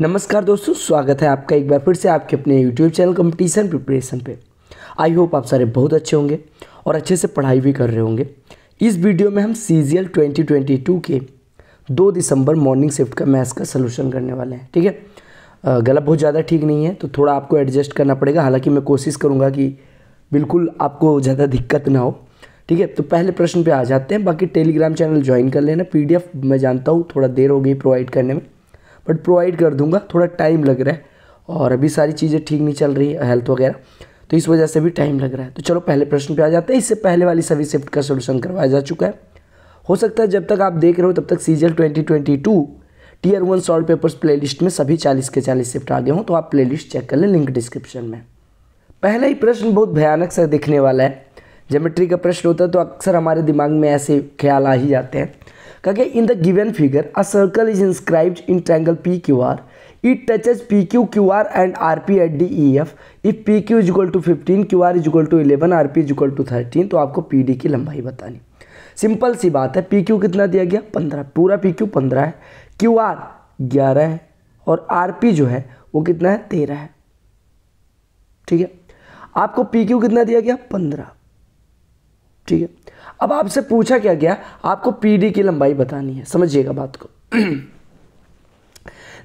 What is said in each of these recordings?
नमस्कार दोस्तों स्वागत है आपका एक बार फिर से आपके अपने यूट्यूब चैनल कंपटीशन प्रिपरेशन पे आई होप आप सारे बहुत अच्छे होंगे और अच्छे से पढ़ाई भी कर रहे होंगे इस वीडियो में हम C G twenty twenty two के दो दिसंबर मॉर्निंग शिफ्ट का मैथ्स का सलूशन करने वाले हैं ठीक है गला बहुत ज़्यादा ठीक नहीं है तो थोड़ा आपको एडजस्ट करना पड़ेगा हालाँकि मैं कोशिश करूँगा कि बिल्कुल आपको ज़्यादा दिक्कत ना हो ठीक है तो पहले प्रश्न पर आ जाते हैं बाकी टेलीग्राम चैनल ज्वाइन कर लेना पी मैं जानता हूँ थोड़ा देर हो गई प्रोवाइड करने में बट प्रोवाइड कर दूंगा थोड़ा टाइम लग रहा है और अभी सारी चीज़ें ठीक नहीं चल रही है हेल्थ वगैरह तो इस वजह से भी टाइम लग रहा है तो चलो पहले प्रश्न पे आ जाते हैं इससे पहले वाली सभी शिफ्ट का सोल्यूशन करवाया जा चुका है हो सकता है जब तक आप देख रहे हो तब तक CGL twenty twenty two tier one solve papers playlist में सभी चालीस के चालीस शिफ्ट आ गए हों तो आप प्लेलिस्ट चेक कर लें लिंक डिस्क्रिप्शन में पहला ही प्रश्न बहुत भयानक सा दिखने वाला है जोमेट्री का प्रश्न होता है तो अक्सर हमारे दिमाग में ऐसे ख्याल आ ही जाते हैं कह के in the given figure a circle is inscribed in triangle P Q R it touches P Q Q R and R P at D E F if P Q is equal to fifteen Q R is equal to eleven R P is equal to thirteen तो आपको P D की लंबाई बतानी simple सी बात है P Q कितना दिया गया पंद्रह पूरा पी क्यू पंद्रह है क्यू आर ग्यारह है और आर पी जो है वो कितना है तेरह है ठीक है आपको पी क्यू कितना दिया गया पंद्रह ठीक है अब आपसे पूछा क्या गया आपको पीडी की लंबाई बतानी है समझिएगा बात को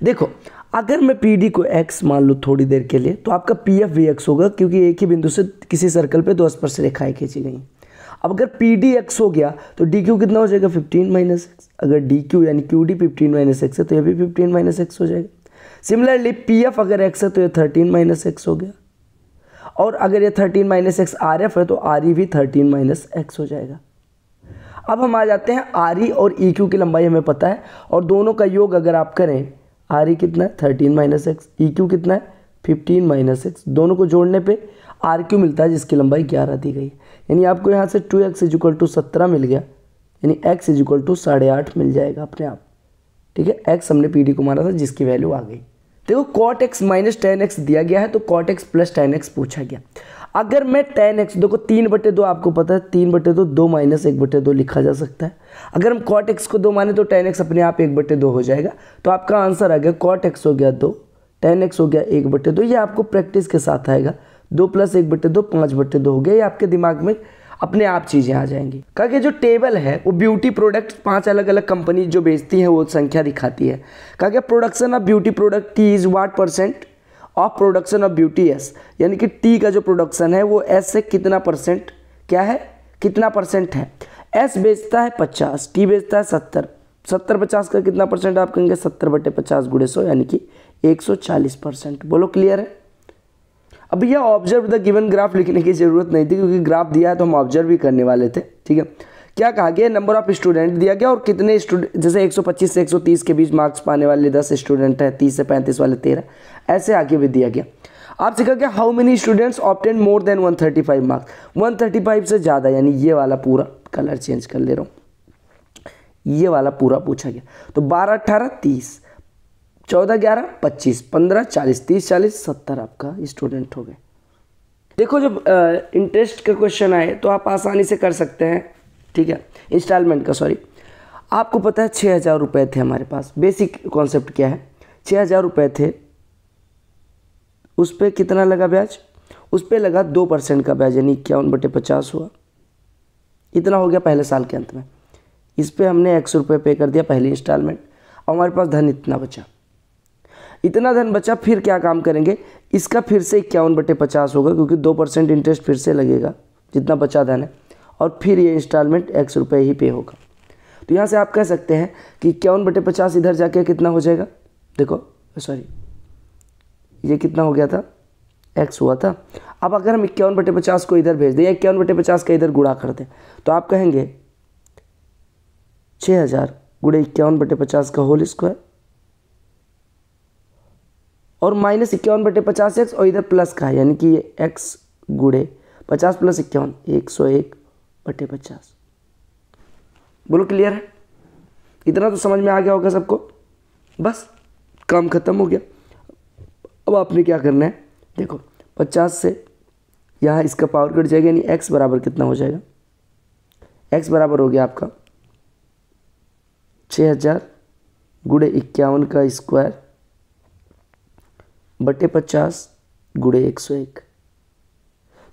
देखो अगर मैं पीडी को एक्स मान लूँ थोड़ी देर के लिए तो आपका पी एफ भी एक्स होगा क्योंकि एक ही बिंदु से किसी सर्कल पे दो स्पर्श रेखाएं खींची गई अब अगर पी डी एक्स हो गया तो डी क्यू कितना हो जाएगा फिफ्टीन माइनस एक्स अगर डी क्यू यानी Q D fifteen minus x है तो ये भी फिफ्टीन माइनस एक्स हो जाएगा सिमिलरली पी एफ अगर एक्स है तो ये थर्टीन माइनस एक्स हो गया और अगर ये thirteen minus x R F है तो आर ई e भी थर्टीन माइनस एक्स हो जाएगा अब हम आ जाते हैं आर ई e और ई e क्यू की लंबाई हमें पता है और दोनों का योग अगर आप करें आर ई कितना है thirteen minus x E Q कितना है फिफ्टीन माइनस एक्स दोनों को जोड़ने पे आर क्यू मिलता है जिसकी लंबाई ग्यारह दी गई यानी आपको यहाँ से टू एक्स इजिक्वल टू सत्रह मिल गया यानी एक्स इजिक्वल टू साढ़े आठ मिल जाएगा अपने आप ठीक है एक्स हमने पी डी को मारा था जिसकी वैल्यू आ गई देखो cot x minus tan x दिया गया है तो cot x plus tan x पूछा गया अगर मैं टेन एक्स देखो तीन बटे दो आपको पता है तीन बटे दो दो माइनस एक बटे दो लिखा जा सकता है अगर हम कॉट एक्स को दो माने तो टेन एक्स अपने आप एक बटे दो हो जाएगा तो आपका आंसर आ गया कॉट एक्स हो गया दो टेन एक्स हो गया एक बटे दो ये आपको प्रैक्टिस के साथ आएगा दो प्लस एक बटे दो पाँच बटे दो हो गया ये आपके दिमाग में अपने आप चीज़ें आ जाएंगी कहा कि जो टेबल है वो ब्यूटी प्रोडक्ट पांच अलग अलग कंपनी जो बेचती है वो संख्या दिखाती है कहा कि production of beauty product T is what percent of production of beauty S यानी कि टी का जो प्रोडक्शन है वो एस से कितना परसेंट क्या है कितना परसेंट है एस बेचता है पचास टी बेचता है सत्तर सत्तर पचास का कितना परसेंट आप कहेंगे सत्तर बटे पचास गुड़े सौ यानी कि एक सौ चालीस परसेंट बोलो क्लियर है अब भैया ऑब्जर्व द गिवन ग्राफ लिखने की ज़रूरत नहीं थी क्योंकि ग्राफ दिया है तो हम ऑब्जर्व ही करने वाले थे ठीक है क्या कहा गया नंबर ऑफ स्टूडेंट दिया गया और कितने स्टूडेंट जैसे 125 से 130 के बीच मार्क्स पाने वाले 10 स्टूडेंट हैं 30 से 35 वाले 13 ऐसे आगे भी दिया गया आपसे कहा गया how many students obtain more than 135 marks 135 से ज़्यादा यानी ये वाला पूरा कलर चेंज कर ले रहा हूँ ये वाला पूरा पूछा गया तो बारह अट्ठारह तीस चौदह ग्यारह पच्चीस पंद्रह चालीस तीस चालीस सत्तर आपका स्टूडेंट हो गए देखो जब इंटरेस्ट का क्वेश्चन आए तो आप आसानी से कर सकते हैं ठीक है इंस्टॉलमेंट का सॉरी आपको पता है छः हज़ार रुपये थे हमारे पास बेसिक कॉन्सेप्ट क्या है छः हज़ार रुपये थे उस पर कितना लगा ब्याज उस पर लगा दो परसेंट का ब्याज यानी इक्यावन बटे पचास हुआ इतना हो गया पहले साल के अंत में इस पर हमने एक सौ रुपये पे कर दिया पहली इंस्टॉलमेंट और हमारे पास धन इतना बचा इतना धन बचा फिर क्या काम करेंगे इसका फिर से इक्यावन बटे पचास होगा क्योंकि दो परसेंट इंटरेस्ट फिर से लगेगा जितना बचा धन है और फिर ये इंस्टॉलमेंट एक्स रुपये ही पे होगा तो यहाँ से आप कह सकते हैं कि इक्यावन बटे पचास इधर जाके कितना हो जाएगा देखो सॉरी ये कितना हो गया था एक्स हुआ था अब अगर हम इक्यावन बटे पचास को इधर भेज दें या इक्यावन बटे पचास का इधर गुड़ा कर दें तो आप कहेंगे छः हज़ार गुड़े इक्यावन बटे पचास का होल स्क्वायर और माइनस इक्यावन बटे पचास एक्स और इधर प्लस का है यानी कि ये एक्स गुड़े पचास प्लस इक्यावन एक सौ एक बटे पचास बोलो क्लियर है इतना तो समझ में आ गया होगा सबको बस काम खत्म हो गया अब आपने क्या करना है देखो पचास से यहाँ इसका पावर कट जाएगा यानी एक्स बराबर कितना हो जाएगा एक्स बराबर हो गया आपका छः हज़ार गुड़े इक्यावन का स्क्वायर बटे पचास गुड़े एक सौ एक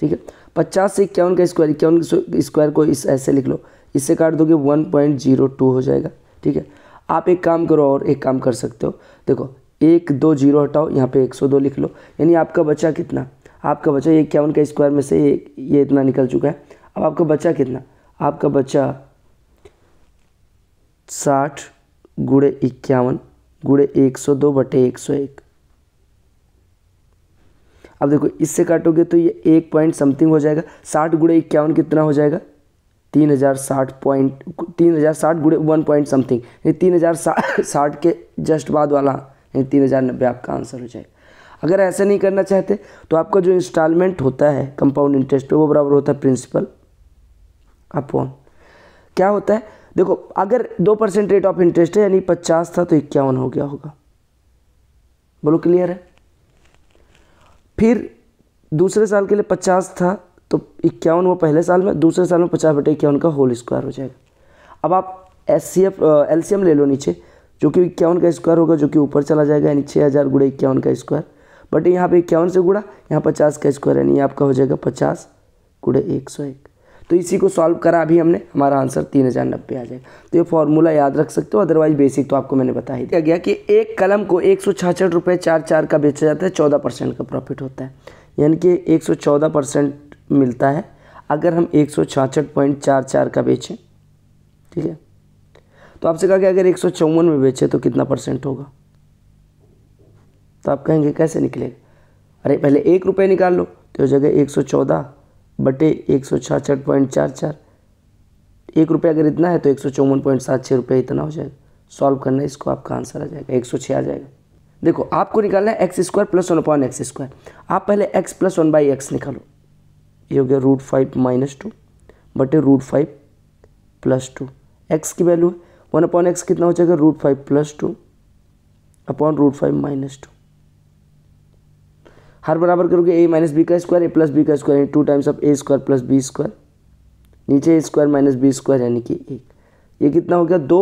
ठीक है पचास से इक्यावन का स्क्वायर इक्यावन स्क्वायर को इस ऐसे लिख लो इससे काट दोगे वन पॉइंट जीरो टू हो जाएगा ठीक है आप एक काम करो और एक काम कर सकते हो देखो एक दो जीरो हटाओ यहाँ पे एक सौ दो लिख लो यानी आपका बचा कितना आपका बचा ये इक्यावन का स्क्वायर में से ये ये इतना निकल चुका है अब आपका बचा कितना आपका बचा साठ गुड़े इक्यावन गुड़े एक सौ दो बटे एक सौ एक अब देखो इससे काटोगे तो ये एक पॉइंट समथिंग हो जाएगा साठ गुड़े इक्यावन कितना हो जाएगा तीन हज़ार साठ पॉइंट तीन हज़ार साठ गुड़े वन पॉइंट समथिंग यानी तीन हज़ार साठ के जस्ट बाद वाला यानी तीन हज़ार नब्बे आपका आंसर हो जाएगा अगर ऐसा नहीं करना चाहते तो आपका जो इंस्टॉलमेंट होता है कंपाउंड इंटरेस्ट पे वो बराबर होता है प्रिंसिपल अपॉन क्या होता है देखो अगर दो परसेंट रेट ऑफ इंटरेस्ट है यानी पचास था तो इक्यावन हो गया होगा बोलो क्लियर है फिर दूसरे साल के लिए पचास था तो इक्यावन वो पहले साल में दूसरे साल में पचास बटे इक्यावन का होल स्क्वायर हो जाएगा अब आप S C F L C M ले लो नीचे जो कि इक्यावन का स्क्वायर होगा जो कि ऊपर चला जाएगा यानी छः हज़ार गुड़े इक्यावन का स्क्वायर बट यहाँ पे इक्यावन से गुड़ा यहाँ पचास का स्क्वायर यानी आपका हो जाएगा पचास गुड़े एक सौ एक तो इसी को सॉल्व करा अभी हमने हमारा आंसर तीन हज़ार नब्बे आ जाएगा तो ये फॉर्मूला याद रख सकते हो अदरवाइज बेसिक तो आपको मैंने बता ही दिया गया कि एक कलम को एक सौ छाछठ रुपये चार चार का बेचा जाता है चौदह परसेंट का प्रॉफिट होता है यानी कि एक सौ चौदह परसेंट मिलता है अगर हम एक सौ छाछठ पॉइंट चार चार का बेचें ठीक है तो आपसे कहा कि अगर एक सौ चौवन में बेचें तो कितना परसेंट होगा तो आप कहेंगे कैसे निकलेगा अरे पहले एक रुपये निकाल लो तो जगह एक सौ चौदह बटे एक सौ छाछठ पॉइंट चार चार एक रुपये अगर इतना है तो एक सौ चौवन पॉइंट सात छः रुपये इतना हो जाएगा सॉल्व करना है इसको आपका आंसर आ जाएगा एक सौ छः आ जाएगा देखो आपको निकालना है x square plus one upon x square आप पहले x plus one by x निकालो ये हो गया रूट फाइव माइनस टू बटे root five plus two x की वैल्यू है वन अपॉन एक्स कितना हो जाएगा root five plus two upon root five minus two हर बराबर करोगे ए माइनस बी का स्क्वायर ए प्लस बी का स्क्वायर यानी two times of a square plus B square नीचे a square minus b square यानी कि एक ये कितना हो गया दो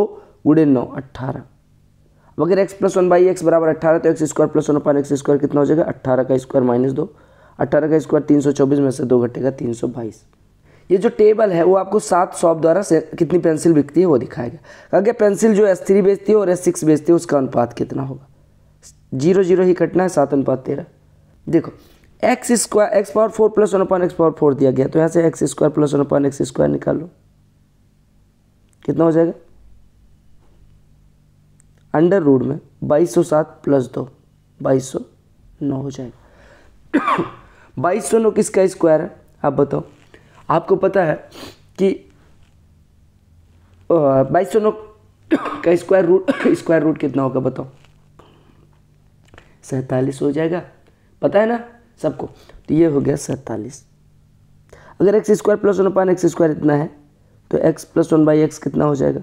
गुड़े नौ अट्ठारह अब अगर x plus one by x बराबर अट्ठारह तो x square plus one upon x square कितना हो जाएगा अट्ठारह का स्क्वायर माइनस दो अट्ठारह का स्क्वायर तीन सौ चौबीस में से दो घटेगा तीन सौ बाईस ये जो टेबल है वो आपको सात शॉप द्वारा से कितनी पेंसिल बिकती है वो दिखाएगा अगर पेंसिल जो एस थ्री बेचती है और एस सिक्स बेचती है उसका अनुपात कितना होगा जीरो जीरो ही कटना है सात अनुपात तेरह देखो x square x power four plus one upon x power four दिया गया तो यहाँ से x square plus one upon x square निकाल लो कितना हो जाएगा अंडर रूड में बाईस सौ सात प्लस दो बाईस सौ नौ हो जाएगा बाईस सौ नौ किसका स्क्वायर है आप बताओ आपको पता है कि बाईस सौ नौ का स्क्वायर रूट स्क्वायर रूट कितना होगा बताओ सैंतालीस हो जाएगा पता है ना सबको तो ये हो गया सैंतालीस अगर x square plus one upon x square इतना है तो x plus one by x कितना हो जाएगा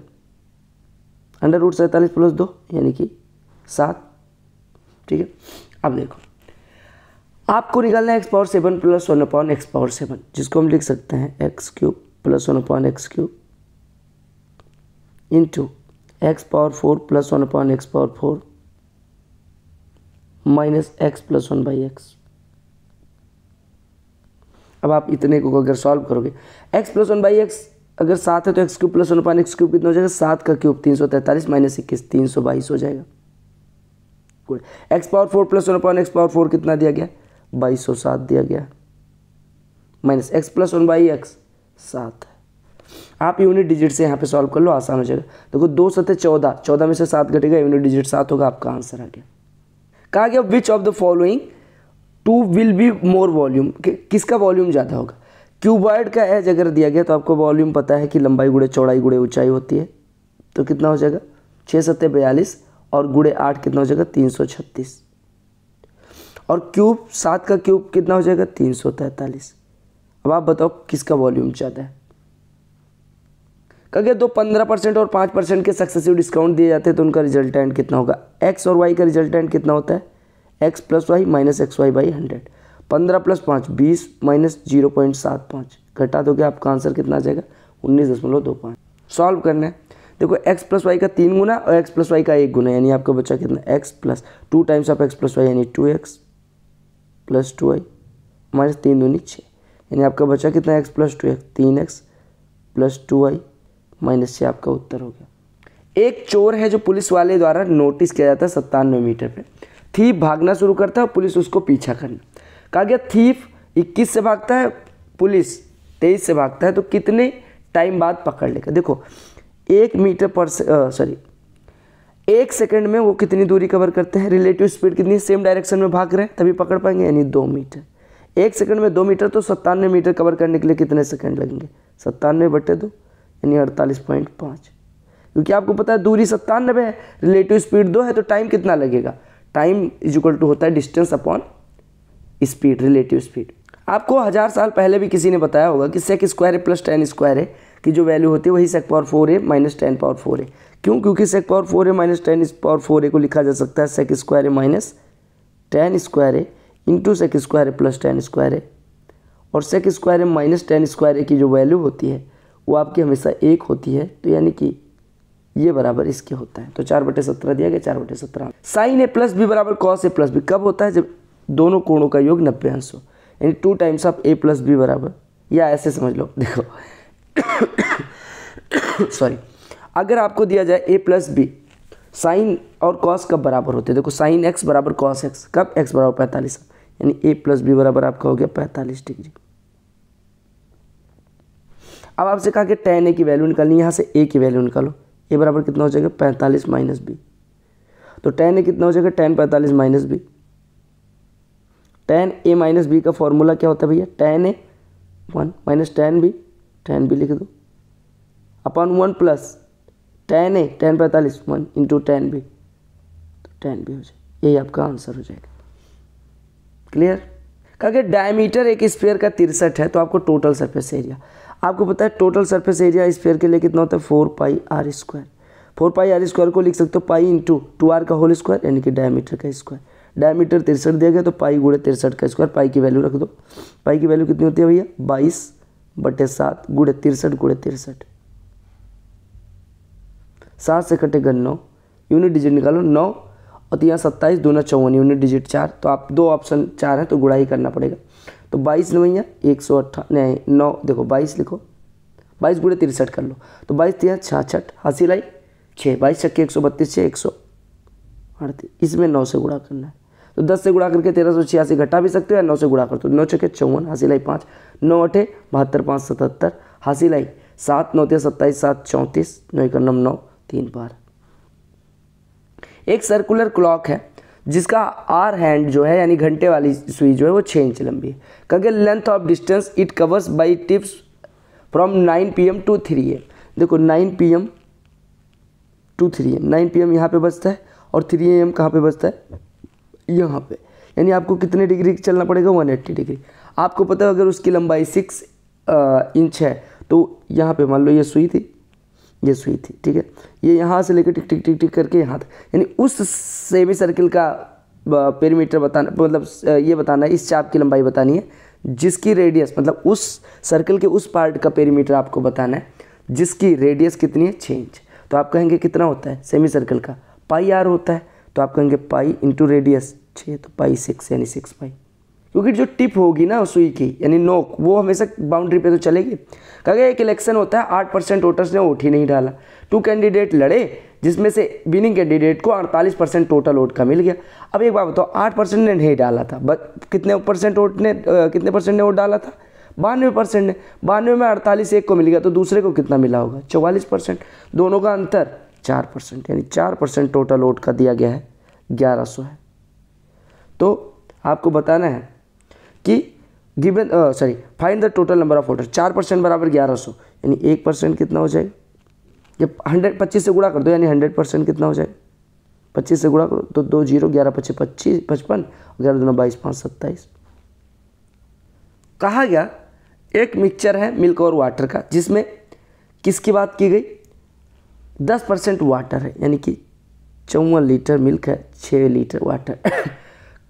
अंडर रूट सैंतालीस प्लस दो यानी कि सात ठीक है अब देखो आपको निकालना है x power seven plus one upon x power seven जिसको हम लिख सकते हैं x cube plus one upon x cube into x power four plus one upon x power four minus x plus one by x अब आप इतने को अगर सॉल्व करोगे x plus one by x अगर सात है तो x cube plus one upon x cube कितना हो जाएगा सात का क्यूब तीन सौ तैंतालीस माइनस इक्कीस तीन सौ बाईस हो जाएगा x power four plus one upon x power four कितना दिया गया बाईस सौ सात दिया गया minus x plus one by x सात आप यूनिट डिजिट से यहाँ पे सॉल्व कर लो आसान हो जाएगा देखो दो सत्य चौदह चौदह में से सात घटेगा यूनिट डिजिट सात होगा आपका आंसर आ गया कहा गया which of the following two will be more volume किसका वॉल्यूम ज़्यादा होगा क्यूबॉइड का एज अगर दिया गया तो आपको वॉल्यूम पता है कि लंबाई गुड़े चौड़ाई गुड़े ऊंचाई होती है तो कितना हो जाएगा छः सत्ते बयालीस और गुड़े आठ कितना हो जाएगा तीन सौ छत्तीस और क्यूब सात का क्यूब कितना हो जाएगा तीन सौ तैंतालीस अब आप बताओ किसका वॉल्यूम ज़्यादा है अगर गया दो पंद्रह परसेंट और पाँच परसेंट के सक्सेसिव डिस्काउंट दिए जाते हैं तो उनका रिजल्टेंट कितना होगा एक्स और वाई का रिजल्टेंट कितना होता है x plus y minus x y by hundred पंद्रह प्लस पाँच बीस माइनस जीरो पॉइंट सात पाँच घटा दोगे आपका आंसर कितना आ जाएगा उन्नीस दशमलव दो पाँच सॉल्व करना है देखो एक्स प्लस वाई का तीन गुना और एक्स प्लस वाई का एक गुना यानी आपका बच्चा कितना x plus two times of x plus y यानी two x plus two y minus तीन दूनी छः यानी आपका बच्चा कितना एक्स प्लस टू एक्स तीन x plus two y minus छः आपका उत्तर हो गया एक चोर है जो पुलिस वाले द्वारा नोटिस किया जाता है सत्तानवे मीटर पे थीप भागना शुरू करता है पुलिस उसको पीछा करना कहा गया थीप इक्कीस से भागता है पुलिस तेईस से भागता है तो कितने टाइम बाद पकड़ लेगा देखो एक मीटर पर सॉरी एक सेकंड में वो कितनी दूरी कवर करते हैं रिलेटिव स्पीड कितनी सेम डायरेक्शन में भाग रहे हैं तभी पकड़ पाएंगे यानी दो मीटर एक सेकंड में दो मीटर तो सत्तानवे मीटर कवर करने के लिए कितने सेकंड लगेंगे सत्तानवे बटे दो यानी अड़तालीस पॉइंट पाँच क्योंकि आपको पता है दूरी सत्तानबे है रिलेटिव स्पीड दो है तो टाइम कितना लगेगा टाइम इज इक्वल टू होता है distance upon speed relative speed आपको हज़ार साल पहले भी किसी ने बताया होगा कि सेक स्क्वायर ए प्लस टेन स्क्वायर है कि जो वैल्यू होती है वही sec power four A minus tan power four A क्यों क्योंकि sec power four A minus tan power four A को लिखा जा सकता है sec square A minus tan square A into sec square A plus tan square A और sec square A minus tan square A की जो value होती है वो आपकी हमेशा एक होती है तो यानी कि ये बराबर इसके होता है तो चार बटे सत्रह दिया गया चार बटे सत्रह साइन ए प्लस बी बराबर कॉस ए प्लस बी कब होता है जब दोनों कोणों का योग नब्बे अंश हो यानी two times of A plus B बराबर या ऐसे समझ लो देखो सॉरी अगर आपको दिया जाए ए प्लस बी साइन और कॉस कब बराबर होते हैं देखो साइन एक्स बराबर कॉस एक्स कब एक्स बराबर पैंतालीस यानी ए प्लस बी बराबर आपका हो गया पैंतालीस डिग्री अब आपसे कहा कि टेन ए की वैल्यू निकालनी यहाँ से ए की वैल्यू निकालो ए बराबर कितना हो जाएगा पैंतालीस माइनस बी तो टेन ए कितना हो जाएगा टेन पैंतालीस minus B tan A minus B का फॉर्मूला क्या होता है भैया tan A one minus tan B tan B लिख दो upon one plus tan A tan पैंतालीस वन इंटू टेन बी तो टेन बी हो जाए यही आपका आंसर हो जाएगा क्लियर कहा कि डायमीटर एक स्पेयर का तिरसठ है तो आपको टोटल सरफेस एरिया आपको पता है टोटल सरफेस एरिया स्पेयर के लिए कितना होता है four pi r square four pi r square को लिख सकते हो पाई इंटू टू आर का होल स्क्वायर यानी कि डायमीटर का स्क्वायर डायमीटर तिरसठ दिया गया तो पाई गुड़े तिरसठ का स्क्वायर पाई की वैल्यू रख दो पाई की वैल्यू कितनी होती है भैया बाईस बटे सात गुड़े तिरसठ गुड़े तिरसठ सात से कटे गन नौ यूनिट डिजिट निकालो नौ और तो यहाँ सत्ताईस दो ना चौवन यूनिट डिजिट चार तो आप दो ऑप्शन चार हैं तो गुड़ा ही करना पड़ेगा तो बाईस नवैया एक सौ अट्ठा नहीं नौ देखो बाईस लिखो बाईस गुड़े तिरसठ कर लो तो बाईस तीन छाछठ हासिल आई छः बाईस छक्के एक सौ बत्तीस छः एक सौ अड़तीस इसमें नौ से गुड़ा करना है तो दस से गुड़ा करके तेरह सौ छियासी घटा भी सकते हो या नौ से गुड़ा कर दो तो नौ छक्के चौवन हासिल आई पाँच नौ अठे बहत्तर पाँच सतहत्तर हासिल आई सात नौ तेरह सत्ताईस सात चौंतीस नौ इकनम नौ तीन बार एक सर्कुलर क्लॉक है जिसका आर हैंड जो है यानी घंटे वाली सुई जो है वो छः इंच लंबी है क्योंकि length of distance it covers by tips from nine P M to three M देखो nine P M to three M nine P M यहाँ पर बचता है और थ्री एम कहाँ पर बचता है यहाँ पर यानी आपको कितने डिग्री चलना पड़ेगा वन एट्टी डिग्री आपको पता है अगर उसकी लंबाई सिक्स इंच है तो यहाँ पे मान लो ये सुई थी ये सुई थी ठीक है ये यहाँ से लेकर टिक टिक टिक टिक करके यहाँ तक यानी उस सेमी सर्किल का पेरीमीटर बताना मतलब ये बताना है इस चाप की लंबाई बतानी है जिसकी रेडियस मतलब उस सर्कल के उस पार्ट का पेरीमीटर आपको बताना है जिसकी रेडियस कितनी है छः इंच तो आप कहेंगे कितना होता है सेमी सर्कल का पाई आर होता है तो आप कहेंगे पाई इंटू रेडियस छः तो पाई सिक्स यानी सिक्स पाई क्योंकि जो टिप होगी ना सुई की यानी नोक वो हमेशा बाउंड्री पे तो चलेगी कहा गया एक इलेक्शन होता है आठ परसेंट वोटर्स ने वोट ही नहीं डाला टू कैंडिडेट लड़े जिसमें से विनिंग कैंडिडेट को अड़तालीस परसेंट टोटल वोट का मिल गया अब एक बात बताओ आठ परसेंट ने नहीं डाला था बट कितने परसेंट वोट ने कितने परसेंट ने वोट डाला था बानवे परसेंट ने बानवे में अड़तालीस एक को मिल गया तो दूसरे को कितना मिला होगा चौवालीस परसेंट दोनों का अंतर चार परसेंट यानी चार परसेंट टोटल वोट का दिया गया है ग्यारह सौ है तो आपको बताना है कि given sorry find the total number of voter चार परसेंट बराबर ग्यारह सौ यानी एक परसेंट कितना हो जाएगा जब हंड्रेड पच्चीस से गुड़ा कर दो यानी हंड्रेड परसेंट कितना हो जाएगा पच्चीस से गुड़ा करो तो दो जीरो ग्यारह पच्चीस पच्चीस पचपन ग्यारह दोनों बाईस पाँच सत्ताईस कहा गया एक मिक्सचर है मिल्क और वाटर का जिसमें किसकी बात की गई दस परसेंट वाटर है यानी कि चौवन लीटर मिल्क है छः लीटर वाटर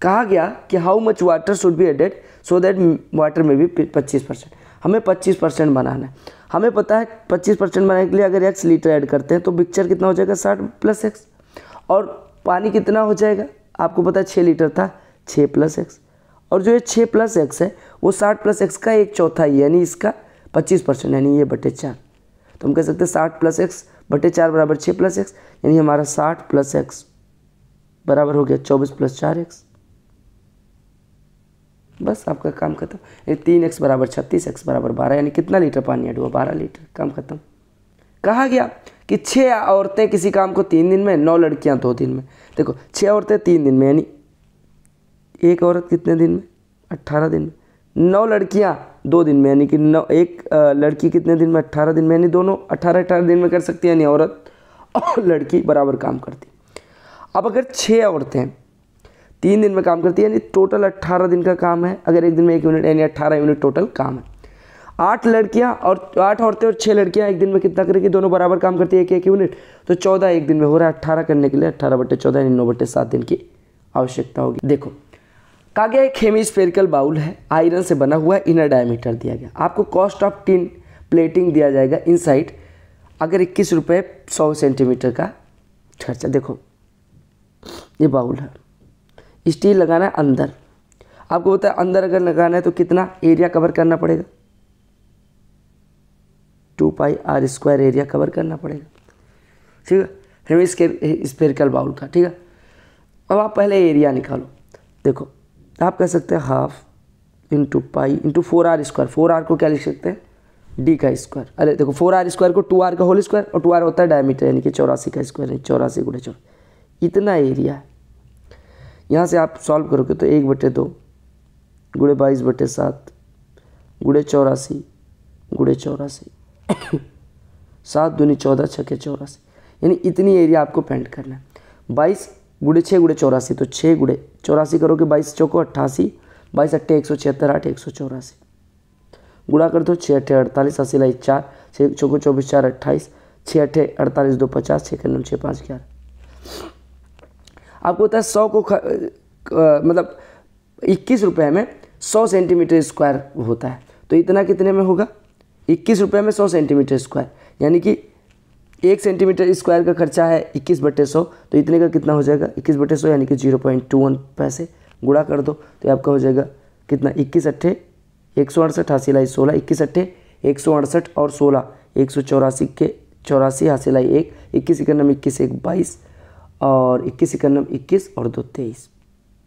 कहा गया कि how much water should be added so that water में भी पच्चीस परसेंट हमें पच्चीस परसेंट बनाना है हमें पता है पच्चीस परसेंट बनाने के लिए अगर एक्स लीटर ऐड करते हैं तो मिक्सचर कितना हो जाएगा साठ प्लस एक्स और पानी कितना हो जाएगा आपको पता है छः लीटर था छः प्लस एक्स और जो ये छः प्लस एक्स है वो साठ प्लस एक्स का एक चौथा ही यानी इसका पच्चीस परसेंट यानी ये बटे चार तो हम कह सकते हैं साठ प्लस एक्स बटे चार बराबर छः प्लस एक्स यानी हमारा साठ प्लस एक्स बराबर हो गया चौबीस प्लस चार एक्स बस आपका काम खत्म ये तीन एक्स बराबर छत्तीस एक्स बराबर बारह यानी कितना लीटर पानी ऐड हुआ बारह लीटर काम खत्म कहा गया कि छः औरतें किसी काम को तीन दिन में नौ लड़कियां दो दिन में देखो छः औरतें तीन दिन में यानी एक औरत कितने दिन में अट्ठारह दिन में नौ लड़कियाँ दो दिन में यानी कि नौ एक लड़की कितने दिन में अट्ठारह दिन में यानी दोनों अट्ठारह अट्ठारह दिन में कर सकती है यानी औरत और लड़की बराबर काम करती अब अगर छः औरतें तीन दिन में काम करती है यानी टोटल अट्ठारह दिन का काम है अगर एक दिन में एक यूनिट यानी अट्ठारह यूनिट टोटल काम है आठ लड़कियां और आठ औरतें और छह लड़कियां एक दिन में कितना करेगी दोनों बराबर काम करती है एक एक यूनिट तो चौदह एक दिन में हो रहा है अट्ठारह करने के लिए अट्ठारह बट्टे चौदह यानी नौ बट्टे सात दिन की आवश्यकता होगी देखो कहा गया एक हेमी स्पेरिकल बाउल है आयरन से बना हुआ इनर डायमीटर दिया गया आपको कॉस्ट ऑफ टिन प्लेटिंग दिया जाएगा साइड अगर इक्कीस रुपये सौ सेंटीमीटर का खर्चा देखो ये बाउल है स्टील लगाना है अंदर आपको बताया अंदर अगर लगाना है तो कितना एरिया कवर करना पड़ेगा two pi r square area cover करना पड़ेगा ठीक है हेमी स्पेरिकल बाउल का ठीक है अब आप पहले एरिया निकालो देखो आप कह सकते हैं half into pi into four r square four r को क्या लिख सकते हैं डी का स्क्वायर अरे देखो फोर आर स्क्वायर को टू आर का होल स्क्वायर और टू आर होता है डायमीटर यानी कि चौरासी का स्क्वायर चौरासी गुड़े चौरासी इतना एरिया है यहाँ से आप सॉल्व करोगे तो एक बटे दो गुड़े बाईस बटे सात गुड़े चौरासी गुड़े चौरासी सात दूनी चौदह छके चौरासी यानी इतनी एरिया आपको पेंट करना है बाईस गुड़े छः गुड़े चौरासी तो छः गुड़े चौरासी करोगे बाईस चौको अट्ठासी बाईस अट्ठे एक सौ छिहत्तर आठ एक सौ चौरासी गुड़ा कर दो छः अट्ठे अड़तालीस अस्सी लाई चार छः चौको चौबीस चार अट्ठाईस छः अट्ठे अड़तालीस दो पचास छः कन्नम छः पाँच ग्यारह आपको होता है सौ को आ, मतलब इक्कीस रुपये में सौ सेंटीमीटर स्क्वायर होता है तो इतना कितने में होगा इक्कीस रुपये में सौ सेंटीमीटर स्क्वायर यानी कि एक सेंटीमीटर स्क्वायर का खर्चा है इक्कीस बटे सौ तो इतने का कितना हो जाएगा इक्कीस बटे सौ यानी कि जीरो पॉइंट टू वन पैसे गुड़ा कर दो तो आपका हो जाएगा कितना इक्कीस अट्ठे एक सौ अड़सठ हासिल आई सोलह इक्कीस अट्ठे एक सौ अड़सठ और सोलह एक सौ चौरासी के चौरासी हासिल आई एक इक्कीस इक्यानवे इक्कीस एक बाईस और इक्कीस इक्यानवे इक्कीस और दो तेईस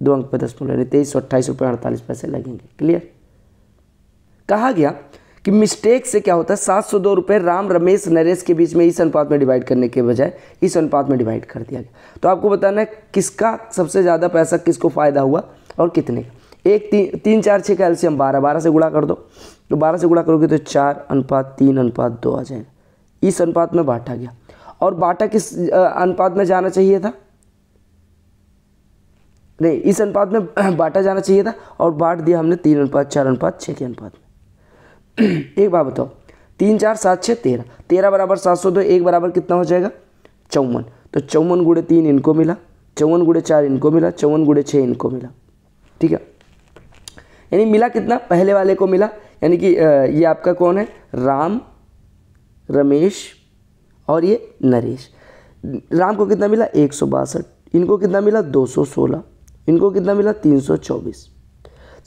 दो अंक पर दस मूल यानी तेईस सौ अट्ठाईस रुपये अड़तालीस पैसे लगेंगे क्लियर कहा गया कि मिस्टेक से क्या होता है सात सौ दो रुपये राम रमेश नरेश के बीच में इस अनुपात में डिवाइड करने के बजाय इस अनुपात में डिवाइड कर दिया गया तो आपको बताना है किसका सबसे ज़्यादा पैसा किसको फ़ायदा हुआ और कितने का एक ती, तीन तीन चार छः का एल्सियम बारह बारह से गुड़ा कर दो तो बारह से गुड़ा करोगे तो चार अनुपात तीन अनुपात दो आ जाएगा इस अनुपात में बांटा गया और बाटा किस अनुपात में जाना चाहिए था नहीं इस अनुपात में बाटा जाना चाहिए था और बांट दिया हमने तीन अनुपात चार अनुपात छः के अनुपात में एक बात बताओ तीन चार सात छः तेरह तेरह बराबर सात सौ दो एक बराबर कितना हो जाएगा चौवन तो चौवन गुड़े तीन इनको मिला चौवन गुड़े चार इनको मिला चौवन गुड़े छः इनको मिला ठीक है यानी मिला कितना पहले वाले को मिला यानी कि ये आपका कौन है राम रमेश और ये नरेश राम को कितना मिला एक इनको कितना मिला 216 इनको कितना मिला 324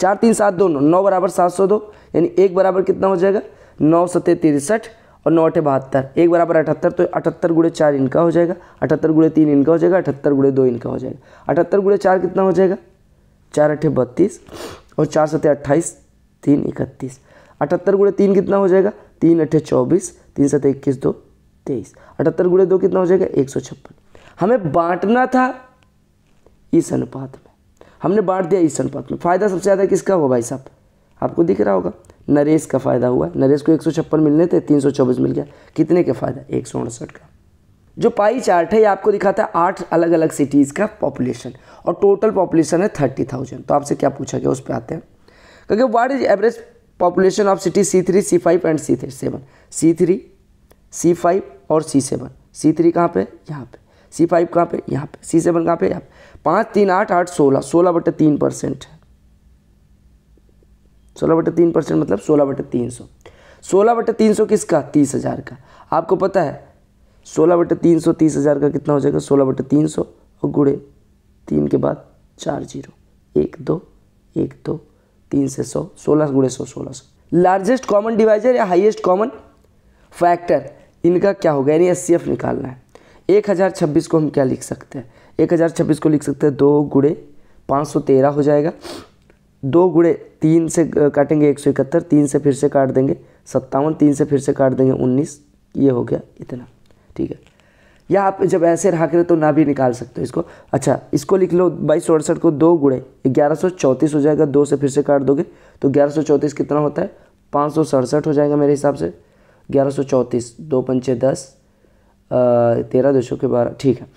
चार तीन सात दो नौ नौ बराबर सात सौ दो यानी एक बराबर कितना हो जाएगा नौ सत्य तिरसठ और नौ अठे बहत्तर एक बराबर अठहत्तर तो अठहत्तर गुड़े चार इनका हो जाएगा अठहत्तर गुड़े तीन इनका हो जाएगा अठहत्तर गुड़े दो इनका हो जाएगा अठहत्तर गुड़े चार कितना हो जाएगा चार अठे बत्तीस और चार सत्य अट्ठाईस तीन इकतीस अठहत्तर गुड़े तीन कितना हो जाएगा तीन अठे चौबीस तीन सत्य इक्कीस दो तेईस अठहत्तर गुड़े दो कितना हो जाएगा एक सौ छप्पन हमें बांटना था इस अनुपात में हमने बांट दिया इस अनुपात में फ़ायदा सबसे ज़्यादा किसका हुआ भाई साहब आपको दिख रहा होगा नरेश का फ़ायदा हुआ नरेश को एक मिलने थे तीन मिल गया कितने के फ़ायदा एक का जो पाई चार्ट है ये आपको दिखाता है आठ अलग अलग सिटीज़ का पॉपुलेशन और टोटल पॉपुलेशन है थर्टी थाउजेंड तो आपसे क्या पूछा गया उस पर आते हैं क्योंकि what is average population of city C three C five and C three seven C three C five और सी सेवन सी थ्री कहाँ पे यहाँ पे सी फाइव कहाँ पे यहाँ पे सी सेवन कहाँ पे यहाँ पे पाँच तीन आठ आठ सोलह सोलह बटे तीन परसेंट है सोलह बटे तीन परसेंट मतलब सोलह बटे तीन सौ सोलह बटे तीन सौ किसका तीस हज़ार का आपको पता है सोलह बटे तीन सौ तीस हज़ार का कितना हो जाएगा सोलह बटे तीन सौ और गुड़े तीन के बाद चार जीरो एक दो एक दो तीन से सौ सोलह गुड़े सौ सोलह सौ लार्जेस्ट कॉमन डिवाइजर या हाइएस्ट कॉमन फैक्टर इनका क्या होगा यानी एस निकालना है एक हज़ार छब्बीस को हम क्या लिख सकते हैं एक हज़ार छब्बीस को लिख सकते हैं दो गुड़े पाँच सौ तेरह हो जाएगा दो गुड़े तीन से काटेंगे एक सौ इकहत्तर तीन से फिर से काट देंगे सत्तावन तीन से फिर से काट देंगे उन्नीस ये हो गया इतना ठीक है या आप जब ऐसे रहा करें तो ना भी निकाल सकते हो इसको अच्छा इसको लिख लो बाईस सौ अड़सठ को दो गुड़े ग्यारह सौ चौंतीस हो जाएगा दो से फिर से काट दोगे तो ग्यारह सौ चौंतीस कितना होता है पाँच सौ सड़सठ हो जाएगा मेरे हिसाब से ग्यारह सौ चौंतीस दो पंचे दस तेरह दो के बारह ठीक है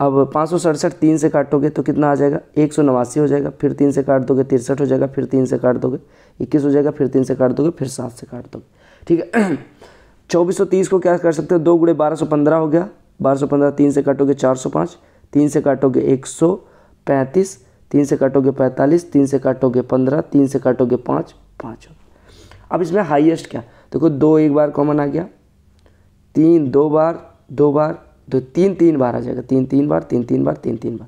अब पाँच सौ सड़सठ तीन से काटोगे तो कितना आ जाएगा एक सौ नवासी हो जाएगा फिर तीन से काट दोगे तिरसठ हो जाएगा फिर तीन से काट दोगे इक्कीस हो जाएगा फिर तीन से काट दोगे फिर सात से काट दोगे ठीक है चौबीस सौ तीस को क्या कर सकते हो दो गुड़े बारह सौ पंद्रह हो गया बारह सौ पंद्रह तीन से काटोगे चार सौ पाँच तीन से काटोगे एक सौ पैंतीस तीन से काटोगे पैंतालीस तीन से काटोगे पंद्रह तीन से काटोगे पाँच पाँच अब इसमें हाइएस्ट क्या देखो दो एक बार कॉमन आ गया तीन दो बार दो बार दो तीन तीन बार आ जाएगा तीन तीन बार तीन तीन बार तीन तीन बार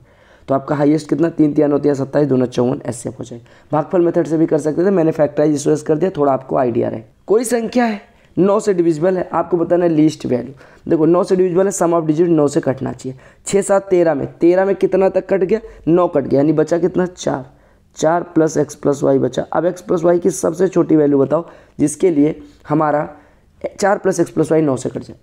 तो आपका हाईएस्ट कितना तीन तीन होती है सत्ताईस दोनों चौवन एस से हो जाएगा भागफल मेथड से भी कर सकते थे मैंने फैक्टराइज स्टोरेज कर दिया थोड़ा आपको आइडिया रहे कोई संख्या है नौ से डिविजिबल है आपको बताना है लीस्ट वैल्यू देखो नौ से डिविजिबल है सम ऑफ डिजिट नौ से कटना चाहिए छः सात तेरह में तेरह में कितना तक कट गया नौ कट गया यानी बचा कितना चार चार प्लस एक्स प्लस वाई बचा अब एक्स प्लस वाई की सबसे छोटी वैल्यू बताओ जिसके लिए हमारा चार प्लस एक्स प्लस वाई नौ से कट जाए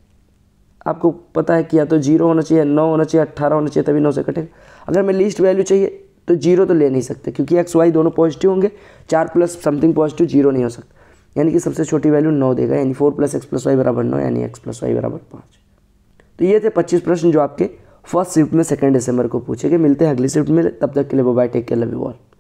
आपको पता है कि या तो जीरो होना चाहिए नौ होना चाहिए अट्ठारह होना चाहिए तभी नौ से कटेगा अगर हमें लीस्ट वैल्यू चाहिए तो जीरो तो ले नहीं सकते क्योंकि एक्स वाई दोनों पॉजिटिव होंगे चार प्लस समथिंग पॉजिटिव जीरो नहीं हो सकता यानी कि सबसे छोटी वैल्यू नौ देगा यानी four plus x plus y बराबर नौ यानी एक्स प्लस वाई बराबर पाँच तो ये थे पच्चीस प्रश्न जो आपके फर्स्ट शिफ्ट में सेकेंड दिसंबर को पूछेंगे मिलते हैं अगली शिफ्ट में तब तक के लिए bye take care love you all